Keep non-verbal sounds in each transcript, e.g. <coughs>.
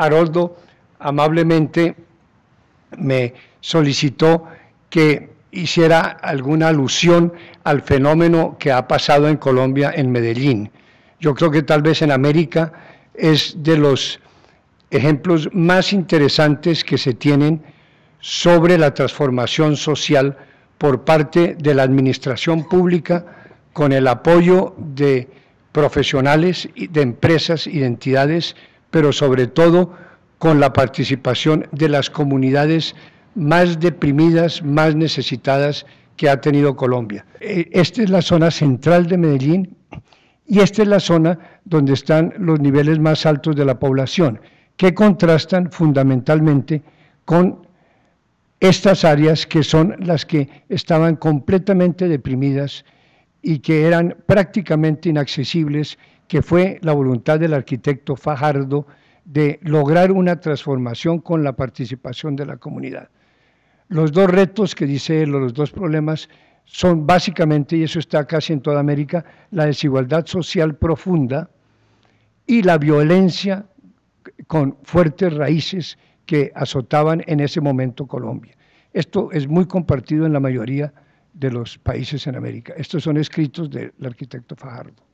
Haroldo amablemente me solicitó que hiciera alguna alusión al fenómeno que ha pasado en Colombia, en Medellín. Yo creo que tal vez en América es de los ejemplos más interesantes que se tienen sobre la transformación social por parte de la administración pública con el apoyo de profesionales, de empresas, y entidades pero sobre todo con la participación de las comunidades más deprimidas, más necesitadas que ha tenido Colombia. E, esta es la zona central de Medellín y esta es la zona donde están los niveles más altos de la población, que contrastan fundamentalmente con estas áreas que son las que estaban completamente deprimidas y que eran prácticamente inaccesibles que fue la voluntad del arquitecto Fajardo de lograr una transformación con la participación de la comunidad. Los dos retos que dice él, los dos problemas, son básicamente, y eso está casi en toda América, la desigualdad social profunda y la violencia con fuertes raíces que azotaban en ese momento Colombia. Esto es muy compartido en la mayoría de los países en América. Estos son escritos del arquitecto Fajardo.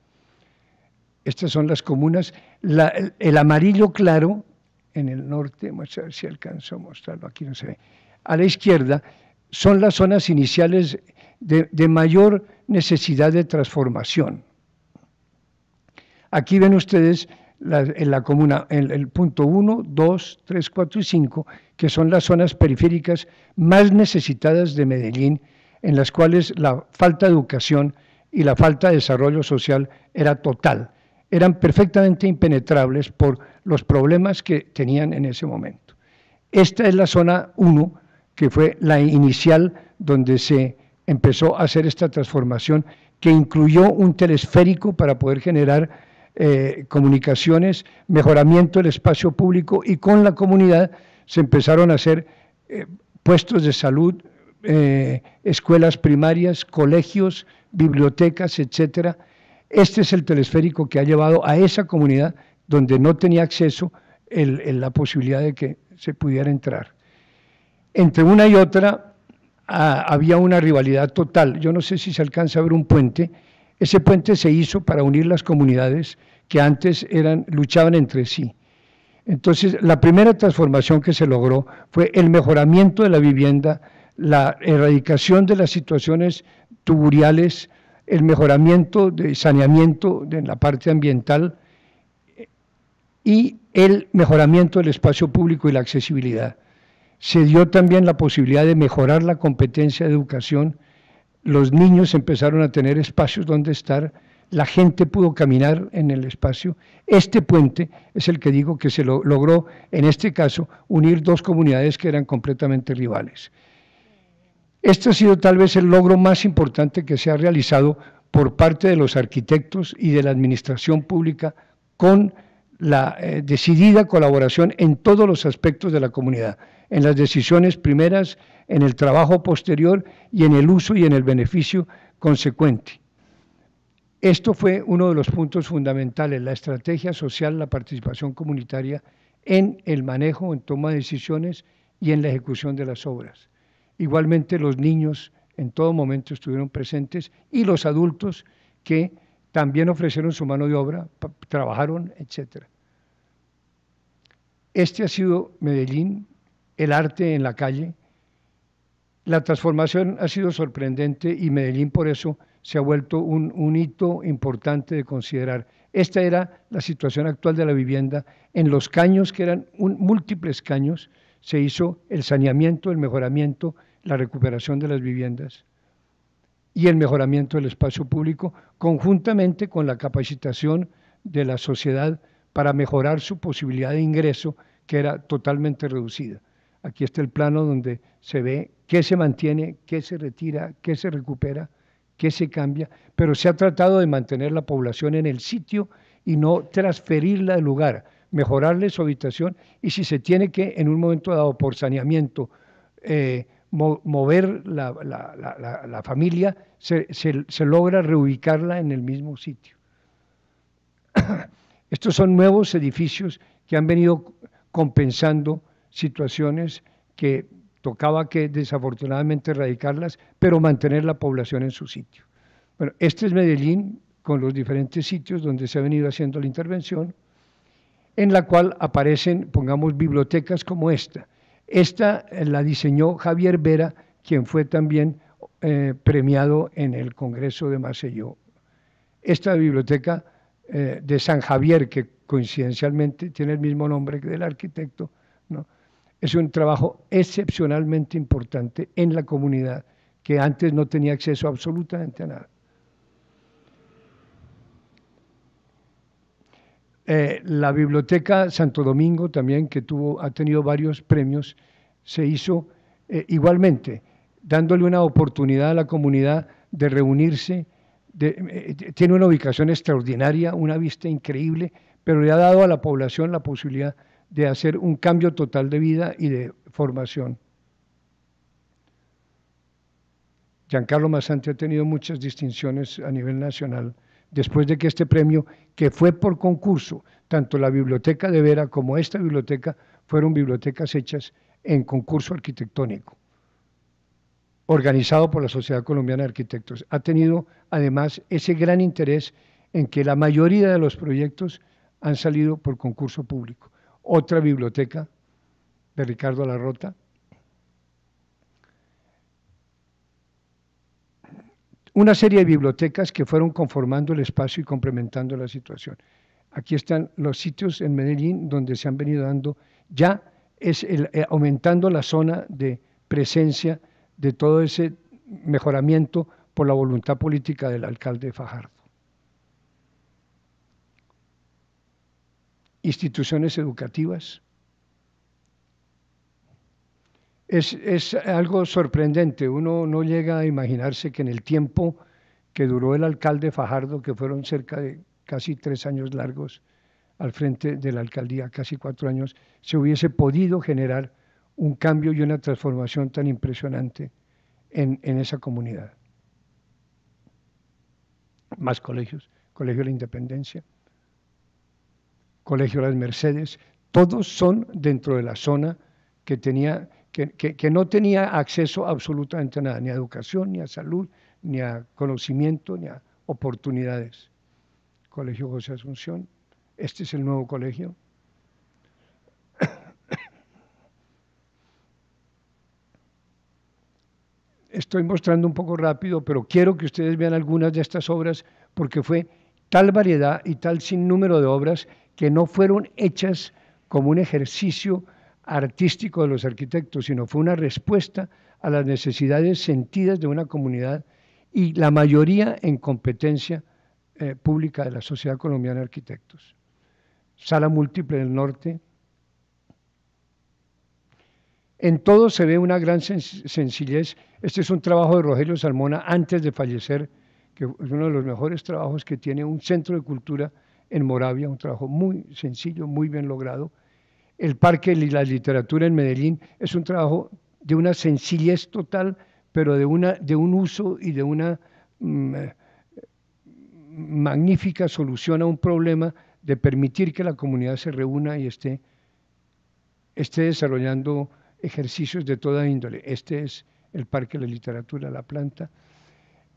Estas son las comunas. el, amarillo claro en el norte, a si alcanzo a mostrarlo, aquí no se ve. A la izquierda son las zonas iniciales de, mayor necesidad de transformación. Aquí ven ustedes en la comuna, en el punto 1, 2, 3, 4 y 5, que son las zonas periféricas más necesitadas de Medellín, en las cuales la falta de educación y la falta de desarrollo social era total eran perfectamente impenetrables por los problemas que tenían en ese momento. Esta es la zona 1, que fue la inicial donde se empezó a hacer esta transformación, que incluyó un telesférico para poder generar eh, comunicaciones, mejoramiento del espacio público y con la comunidad se empezaron a hacer eh, puestos de salud, eh, escuelas primarias, colegios, bibliotecas, etcétera, este es el telesférico que ha llevado a esa comunidad donde no tenía acceso la posibilidad de que se pudiera entrar. Entre una y otra ah, había una rivalidad total. Yo no sé si se alcanza a ver un puente. Ese puente se hizo para unir las comunidades que antes luchaban entre sí. Entonces, la primera transformación que se logró fue el mejoramiento de la vivienda, la erradicación de las situaciones tuburiales, el mejoramiento de saneamiento en la parte ambiental eh, y el mejoramiento del espacio público y la accesibilidad. Se dio también la posibilidad de mejorar la competencia de educación, los niños empezaron a tener espacios donde estar, la gente pudo caminar en el espacio. Este puente es el que digo que se lo, logró, en este caso, unir dos comunidades que eran completamente rivales. Este ha sido tal vez el logro más importante que se ha realizado por parte de los arquitectos y de la administración pública con la eh, decidida colaboración en todos los aspectos de la comunidad, en las decisiones primeras, en el trabajo posterior y en el uso y en el beneficio consecuente. Esto fue uno de los puntos fundamentales, la estrategia social, la participación comunitaria en el manejo, en toma de decisiones y en la ejecución de las obras. Igualmente los niños en todo momento estuvieron presentes y los adultos que también ofrecieron su mano de obra, trabajaron, etc. Este ha sido Medellín, el arte en la calle. La transformación ha sido sorprendente y Medellín por eso se ha vuelto un, hito importante de considerar. Esta era la situación actual de la vivienda en los caños, que eran múltiples caños, se hizo el saneamiento, el mejoramiento, la recuperación de las viviendas y el mejoramiento del espacio público, conjuntamente con la capacitación de la sociedad para mejorar su posibilidad de ingreso, que era totalmente reducida. Aquí está el plano donde se ve qué se mantiene, qué se retira, qué se recupera, qué se cambia, pero se ha tratado de mantener la población en el sitio y no transferirla de lugar mejorarle su habitación y si se tiene que, en un momento dado, por saneamiento, eh, mover la, familia, se, se, logra reubicarla en el mismo sitio. <clears throat> Estos son nuevos edificios que han venido compensando situaciones que tocaba que desafortunadamente erradicarlas, pero mantener la población en su sitio. Bueno, este es Medellín con los diferentes sitios donde se ha venido haciendo la intervención en la cual aparecen, pongamos, bibliotecas como esta. Esta eh, la diseñó Javier Vera, quien fue también eh, premiado en el Congreso de Maceió. Esta biblioteca eh, de San Javier, que coincidencialmente tiene el mismo nombre que del arquitecto, es un trabajo excepcionalmente importante en la comunidad, que antes no tenía acceso absolutamente a nada. Eh, la Biblioteca Santo Domingo también, que tuvo, ha tenido varios premios, se hizo eh, igualmente, dándole una oportunidad a la comunidad de reunirse. Eh, tiene una ubicación extraordinaria, una vista increíble, pero le ha dado a la población la posibilidad de hacer un cambio total de vida y de formación. Giancarlo Masanti ha tenido muchas distinciones a nivel nacional después de que este premio, que fue por concurso, tanto la Biblioteca de Vera como esta biblioteca fueron bibliotecas hechas en concurso arquitectónico, organizado por la Sociedad Colombiana de Arquitectos. Ha tenido además ese gran interés en que la mayoría de los proyectos han salido por concurso público. Otra biblioteca de Ricardo Larrota, una serie de bibliotecas que fueron conformando el espacio y complementando la situación. Aquí están los sitios en Medellín donde se han venido dando ya es eh, aumentando la zona de presencia de todo ese mejoramiento por la voluntad política del alcalde Fajardo. Instituciones educativas, es, algo sorprendente. Uno no llega a imaginarse que en el tiempo que duró el alcalde Fajardo, que fueron cerca de casi tres años largos al frente de la alcaldía, casi cuatro años, se hubiese podido generar un cambio y una transformación tan impresionante en, en esa comunidad. Más colegios, Colegio de la Independencia, Colegio de las Mercedes, todos son dentro de la zona que tenía que, no tenía acceso a nada, ni a educación, ni a salud, ni a conocimiento, ni a oportunidades. Colegio José Asunción, este es el nuevo colegio. Estoy mostrando un poco rápido, pero quiero que ustedes vean algunas de estas obras porque fue tal variedad y tal sinnúmero de obras que no fueron hechas como un ejercicio artístico de los arquitectos, sino fue una respuesta a las necesidades sentidas de una comunidad y la mayoría en competencia eh, pública de la Sociedad Colombiana de Arquitectos. Sala múltiple del norte. En todo se ve una gran sencillez. Este es un trabajo de Rogelio Salmona antes de fallecer, que es uno de los mejores trabajos que tiene un centro de cultura en Moravia, un trabajo muy sencillo, muy bien logrado el parque de la literatura en Medellín es un trabajo de una sencillez total, pero de, una, de un uso y de una mm, eh, magnífica solución a un problema de permitir que la comunidad se reúna y esté, esté desarrollando ejercicios de toda índole. Este es el Parque de la Literatura, la planta.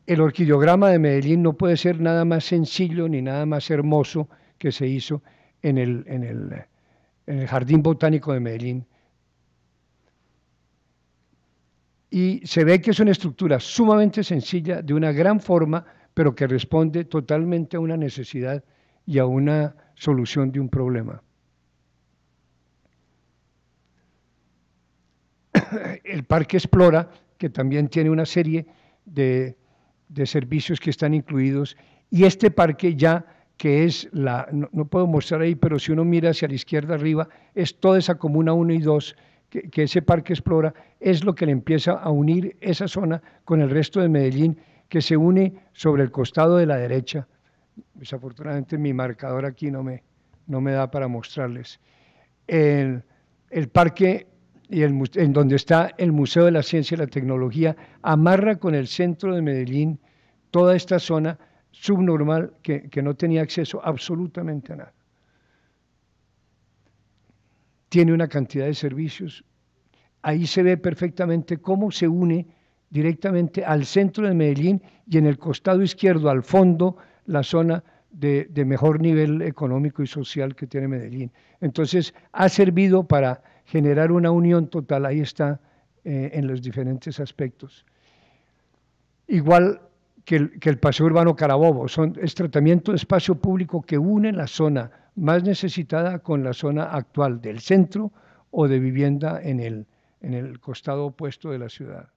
El orquidiograma de Medellín no puede ser nada más sencillo ni nada más hermoso que se hizo en el, en el en el Jardín Botánico de Medellín. Y se ve que es una estructura sumamente sencilla, de una gran forma, pero que responde totalmente a una necesidad y a una solución de un problema. <coughs> El Parque Explora, que también tiene una serie de, de servicios que están incluidos, y este parque ya que es la, no, puedo mostrar ahí, pero si uno mira hacia la izquierda arriba, es toda esa comuna 1 y 2 que, ese parque explora, es lo que le empieza a unir esa zona con el resto de Medellín, que se une sobre el costado de la derecha. Desafortunadamente mi marcador aquí no me, no me da para mostrarles. El, parque y el, en donde está el Museo de la Ciencia y la Tecnología amarra con el centro de Medellín toda esta zona subnormal que, que no tenía acceso absolutamente a nada. Tiene una cantidad de servicios. Ahí se ve perfectamente cómo se une directamente al centro de Medellín y en el costado izquierdo, al fondo, la zona de, mejor nivel económico y social que tiene Medellín. Entonces, ha servido para generar una unión total, ahí está, eh, en los diferentes aspectos. Igual que el, que el, Paseo Urbano Carabobo. es tratamiento de espacio público que une la zona más necesitada con la zona actual del centro o de vivienda en el, en el costado opuesto de la ciudad.